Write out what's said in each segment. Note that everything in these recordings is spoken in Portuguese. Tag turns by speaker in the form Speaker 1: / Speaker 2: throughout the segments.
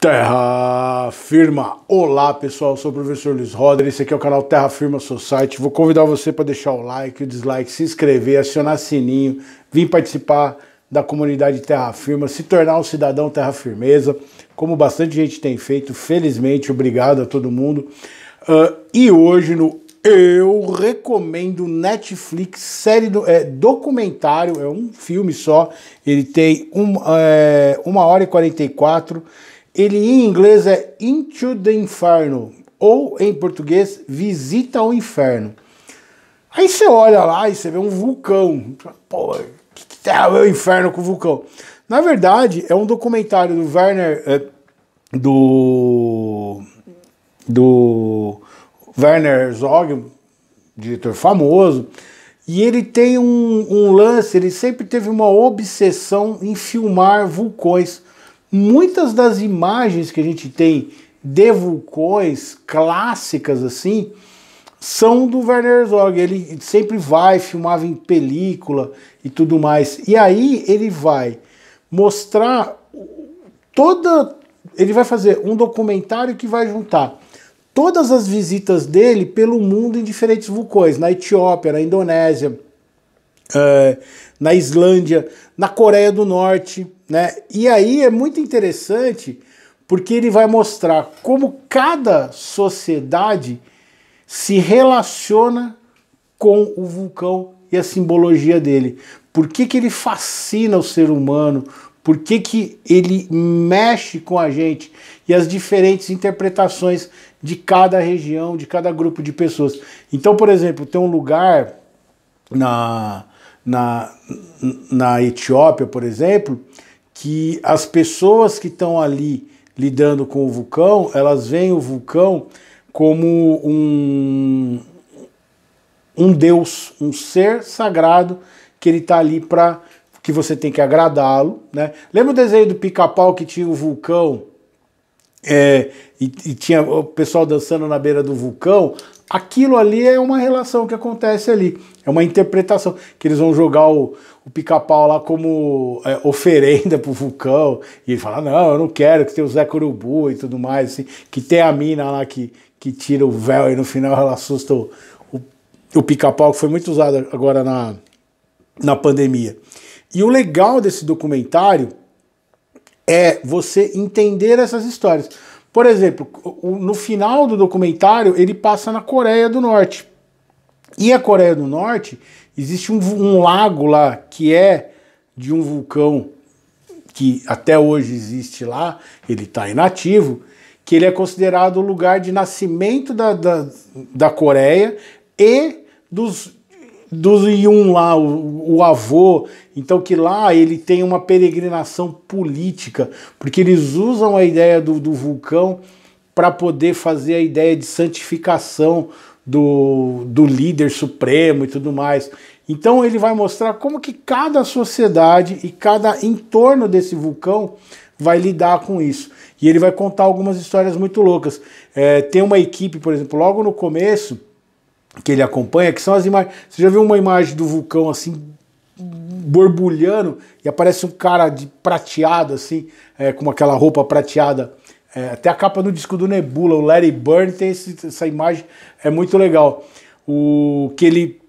Speaker 1: Terra Firma. Olá pessoal, Eu sou o professor Luiz Roder, esse aqui é o canal Terra Firma Society. Vou convidar você para deixar o like, o dislike, se inscrever, acionar sininho, vir participar da comunidade Terra Firma, se tornar um cidadão Terra Firmeza, como bastante gente tem feito, felizmente, obrigado a todo mundo. Uh, e hoje no Eu Recomendo Netflix, série do, é, documentário, é um filme só, ele tem um, é, 1 hora e 44 minutos ele em inglês é Into the Inferno, ou em português, Visita ao Inferno. Aí você olha lá e você vê um vulcão. Pô, que, que tem é o inferno com o vulcão? Na verdade, é um documentário do Werner. É, do. do Werner Zog, diretor famoso, e ele tem um, um, lance, ele sempre teve uma obsessão em filmar vulcões muitas das imagens que a gente tem de vulcões clássicas assim são do Werner Herzog. Ele sempre vai, filmava em película e tudo mais. E aí ele vai mostrar toda. Ele vai fazer um documentário que vai juntar todas as visitas dele pelo mundo em diferentes vulcões, na Etiópia, na Indonésia, eh, na Islândia, na Coreia do Norte. Né? E aí é muito interessante porque ele vai mostrar como cada sociedade se relaciona com o vulcão e a simbologia dele. Por que, que ele fascina o ser humano? Por que, que ele mexe com a gente? E as diferentes interpretações de cada região, de cada grupo de pessoas. Então, por exemplo, tem um lugar na, na, na Etiópia, por exemplo, que as pessoas que estão ali lidando com o vulcão, elas veem o vulcão como um, um deus, um ser sagrado que ele está ali para que você tem que agradá-lo, né? Lembra o desenho do Pica-Pau que tinha o vulcão é, e, e, tinha o pessoal dançando na beira do vulcão? aquilo ali é uma relação que acontece ali, é uma interpretação, que eles vão jogar o, o pica-pau lá como é, oferenda pro vulcão, e ele fala, não, eu não quero que tenha o Zé Corubu e tudo mais, assim, que tem a mina lá que, que tira o véu e no final ela assusta o, o, o pica-pau, que foi muito usado agora na, na pandemia. E o legal desse documentário é você entender essas histórias. Por exemplo, no final do documentário, ele passa na Coreia do Norte. E a Coreia do Norte, existe um, um lago lá que é de um vulcão que até hoje existe lá, ele está inativo, que ele é considerado o lugar de nascimento da, da, da Coreia e dos do Yun lá, o, o, avô, então que lá ele tem uma peregrinação política, porque eles usam a ideia do, do vulcão para poder fazer a ideia de santificação do, do líder supremo e tudo mais. Então ele vai mostrar como que cada sociedade e cada entorno desse vulcão vai lidar com isso. E ele vai contar algumas histórias muito loucas. É, tem uma equipe, por exemplo, logo no começo, que ele acompanha, que são as imagens. Você já viu uma imagem do vulcão assim borbulhando e aparece um cara de prateado assim, é, com aquela roupa prateada. É, até a capa do disco do Nebula, o Larry Byrne tem esse, essa imagem, é muito legal. O que ele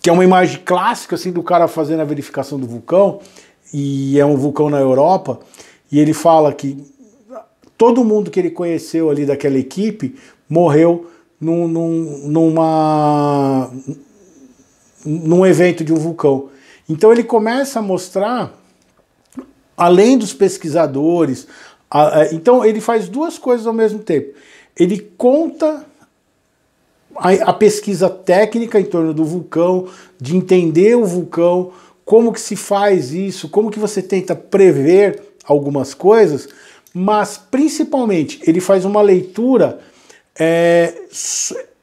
Speaker 1: que é uma imagem clássica assim do cara fazendo a verificação do vulcão e é um vulcão na Europa e ele fala que todo mundo que ele conheceu ali daquela equipe morreu num, num, numa, num evento de um vulcão. Então ele começa a mostrar, além dos pesquisadores, a, a, então ele faz duas coisas ao mesmo tempo. Ele conta a, a pesquisa técnica em torno do vulcão, de entender o vulcão, como que se faz isso, como que você tenta prever algumas coisas, mas principalmente ele faz uma leitura é,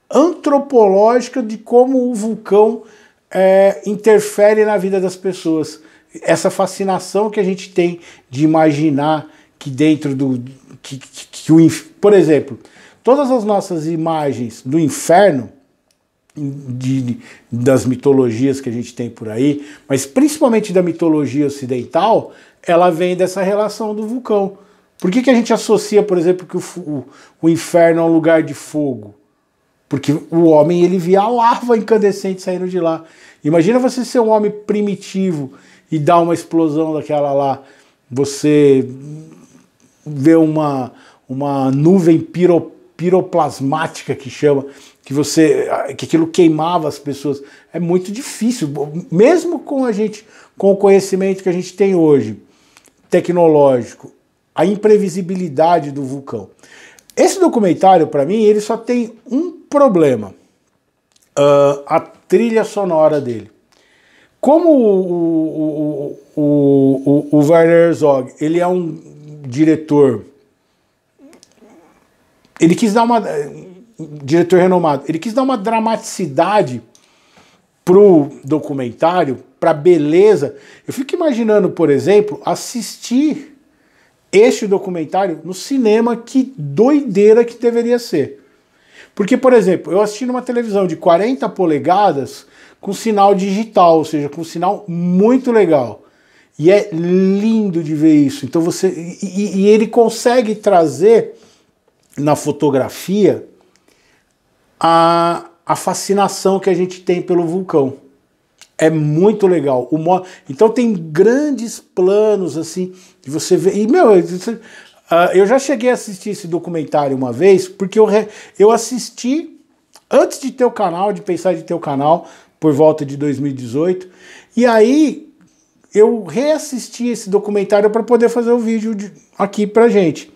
Speaker 1: antropológica de como o vulcão é, interfere na vida das pessoas. Essa fascinação que a gente tem de imaginar que dentro do. Que, que, que o, por exemplo, todas as nossas imagens do inferno, de, das mitologias que a gente tem por aí, mas principalmente da mitologia ocidental, ela vem dessa relação do vulcão. Por que, que a gente associa, por exemplo, que o, o, o inferno é um lugar de fogo? Porque o homem ele via a larva incandescente saindo de lá. Imagina você ser um homem primitivo e dar uma explosão daquela lá. Você vê uma, uma nuvem piro, piroplasmática que chama, que você que aquilo queimava as pessoas. É muito difícil, mesmo com a gente com o conhecimento que a gente tem hoje tecnológico a imprevisibilidade do vulcão. Esse documentário, para mim, ele só tem um problema: uh, a trilha sonora dele. Como o, o, o, o, o Werner Herzog ele é um diretor, ele quis dar uma eh, diretor renomado, ele quis dar uma dramaticidade pro documentário, pra beleza. Eu fico imaginando, por exemplo, assistir este documentário no cinema, que doideira que deveria ser. Porque, por exemplo, eu assisti numa televisão de 40 polegadas com sinal digital, ou seja, com sinal muito legal. E é lindo de ver isso. Então você e, e ele consegue trazer na fotografia a, a fascinação que a gente tem pelo vulcão. É muito legal. O mo... Então tem grandes planos assim de você ver. E meu, ah, eu já cheguei a assistir esse documentário uma vez, porque eu, re... eu assisti antes de ter o canal, de pensar de ter o canal, por volta de 2018. E aí eu reassisti esse documentário para poder fazer o um vídeo de... aqui pra gente,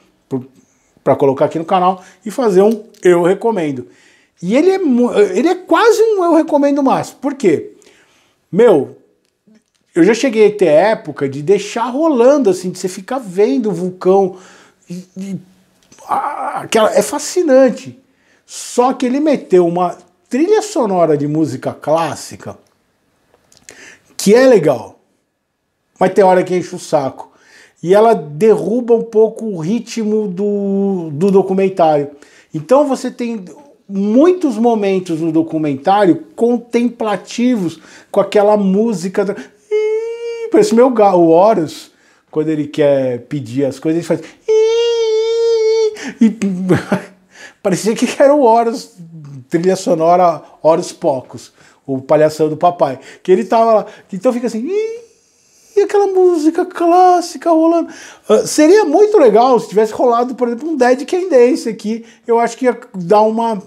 Speaker 1: para colocar aqui no canal e fazer um eu recomendo. E ele é, ele é quase um eu recomendo mais. Por quê? Meu, eu já cheguei a ter época de deixar rolando, assim, de você ficar vendo o vulcão. E, e, aquela, é fascinante. Só que ele meteu uma trilha sonora de música clássica que é legal, mas tem hora que enche o saco. E ela derruba um pouco o ritmo do, do documentário. Então você tem muitos momentos no documentário contemplativos com aquela música. Do... Ih, parece meu o Horus, quando ele quer pedir as coisas, ele faz. Ih, e parecia que era o Horus, trilha sonora Horus Pocos, o palhação do papai. Que ele tava lá. Então fica assim. Ih, e aquela música clássica rolando. Uh, seria muito legal se tivesse rolado, por exemplo, um Dead Can Dance aqui. Eu acho que ia dar uma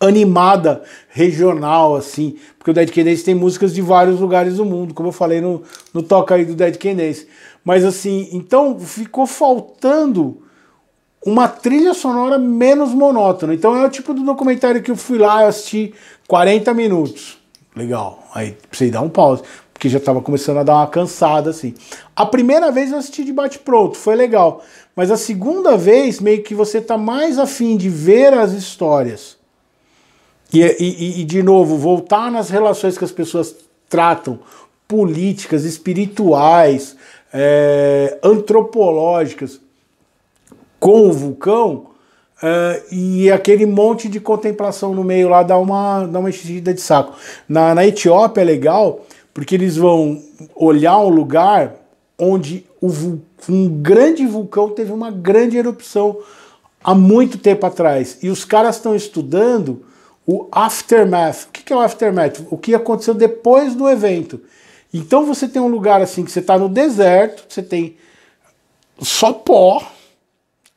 Speaker 1: animada regional, assim, porque o Dead Kennedys tem músicas de vários lugares do mundo, como eu falei no, no toca aí do Dead Kennedys. Mas assim, então ficou faltando uma trilha sonora menos monótona. Então é o tipo do documentário que eu fui lá e assisti 40 minutos. Legal. Aí precisei dar um pause, porque já estava começando a dar uma cansada assim. A primeira vez eu assisti de bate pronto, foi legal. Mas a segunda vez, meio que você tá mais afim de ver as histórias e, e, e, de novo, voltar nas relações que as pessoas tratam, políticas, espirituais, é, antropológicas, com o vulcão, é, e aquele monte de contemplação no meio lá dá uma, dá uma enchida de saco. Na, na Etiópia é legal, porque eles vão olhar um lugar onde o, um grande vulcão teve uma grande erupção há muito tempo atrás. E os caras estão estudando o aftermath. O que é o aftermath? O que aconteceu depois do evento. Então você tem um lugar assim que você está no deserto, você tem só pó,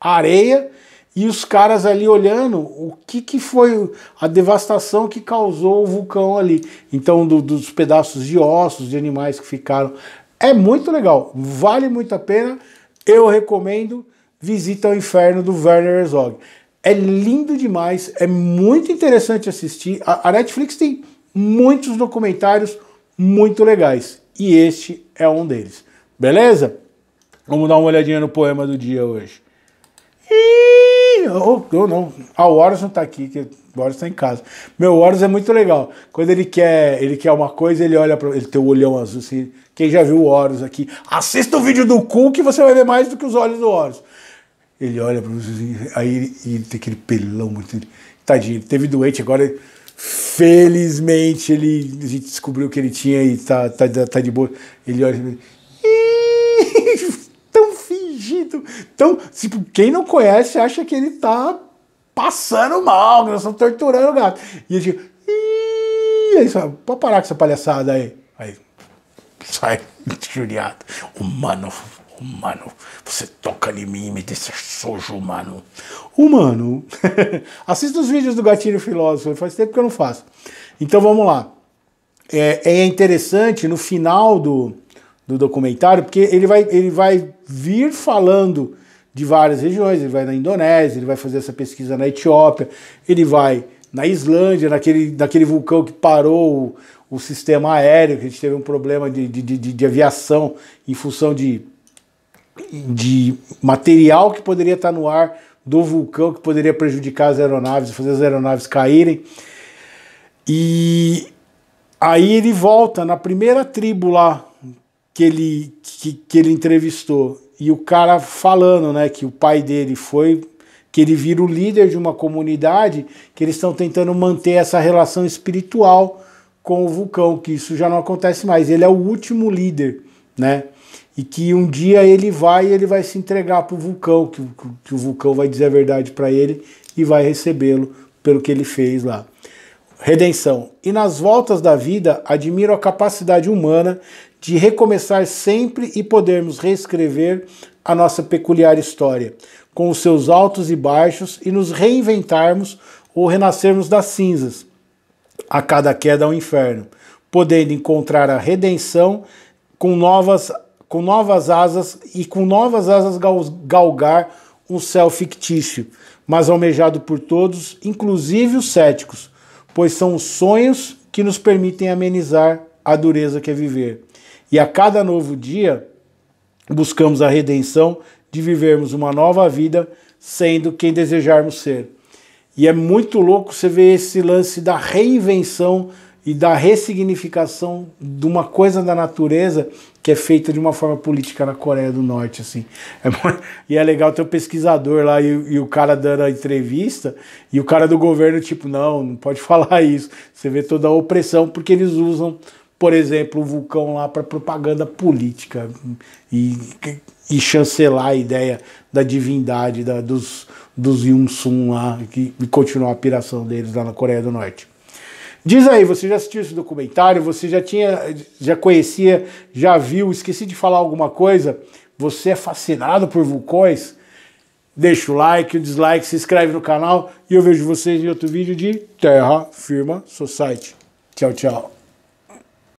Speaker 1: areia e os caras ali olhando o que, que foi a devastação que causou o vulcão ali. Então, do, dos pedaços de ossos, de animais que ficaram. É muito legal, vale muito a pena. Eu recomendo. Visita o Inferno do Werner Herzog. É lindo demais, é muito interessante assistir. A, a Netflix tem muitos documentários muito legais e este é um deles. Beleza? Vamos dar uma olhadinha no poema do dia hoje. Ih, não. Ah, o Horus não tá aqui, que o Horus tá em casa. Meu, o Horus é muito legal. Quando ele quer, ele quer uma coisa, ele olha para ele tem o olhão azul assim. Quem já viu o Horus aqui, assista o vídeo do cu que você vai ver mais do que os olhos do Horus. Ele olha para os aí ele, tem aquele pelão muito. Tadinho, ele teve doente, agora felizmente ele, a gente descobriu que ele tinha e tá, tá, tá de boa. Ele olha e tão fingido, tão. Tipo, quem não conhece acha que ele tá passando mal, que nós estamos torturando o gato. E ele diz e aí, fala, pode parar com essa palhaçada aí. Aí sai, injuriado, humano Humano, você toca em mim e me deixa sojo, humano. Humano, assista os vídeos do Gatilho Filósofo, faz tempo que eu não faço. Então vamos lá. É, é interessante no final do, do documentário, porque ele vai, ele vai vir falando de várias regiões. Ele vai na Indonésia, ele vai fazer essa pesquisa na Etiópia, ele vai na Islândia, naquele, naquele vulcão que parou o, o sistema aéreo, que a gente teve um problema de, de, de, de aviação em função de de material que poderia estar no ar do vulcão, que poderia prejudicar as aeronaves, fazer as aeronaves caírem. E aí ele volta na primeira tribo lá que ele, que, que ele entrevistou. E o cara falando né, que o pai dele foi que ele vira o líder de uma comunidade, que eles estão tentando manter essa relação espiritual com o vulcão, que isso já não acontece mais. Ele é o último líder, né? e que um dia ele vai ele vai se entregar para o vulcão, que, que, o vulcão vai dizer a verdade para ele e vai recebê-lo pelo que ele fez lá. Redenção. E nas voltas da vida, admiro a capacidade humana de recomeçar sempre e podermos reescrever a nossa peculiar história, com os seus altos e baixos, e nos reinventarmos ou renascermos das cinzas. A cada queda ao inferno, podendo encontrar a redenção com novas com novas asas e com novas asas galgar um céu fictício, mas almejado por todos, inclusive os céticos, pois são os sonhos que nos permitem amenizar a dureza que é viver. E a cada novo dia buscamos a redenção de vivermos uma nova vida sendo quem desejarmos ser. E é muito louco você ver esse lance da reinvenção e da ressignificação de uma coisa da natureza que é feita de uma forma política na Coreia do Norte, assim. É, e é legal ter o um pesquisador lá e, e, o cara dando a entrevista e o cara do governo tipo, não, não pode falar isso. Você vê toda a opressão porque eles usam, por exemplo, o vulcão lá para propaganda política e, e, chancelar a ideia da divindade da, dos, dos Yun-Sun lá que, e continuar a piração deles lá na Coreia do Norte. Diz aí, você já assistiu esse documentário? Você já tinha, já conhecia, já viu? Esqueci de falar alguma coisa? Você é fascinado por vulcões? Deixa o like, o dislike, se inscreve no canal e eu vejo vocês em outro vídeo de Terra Firma Society. Tchau, tchau.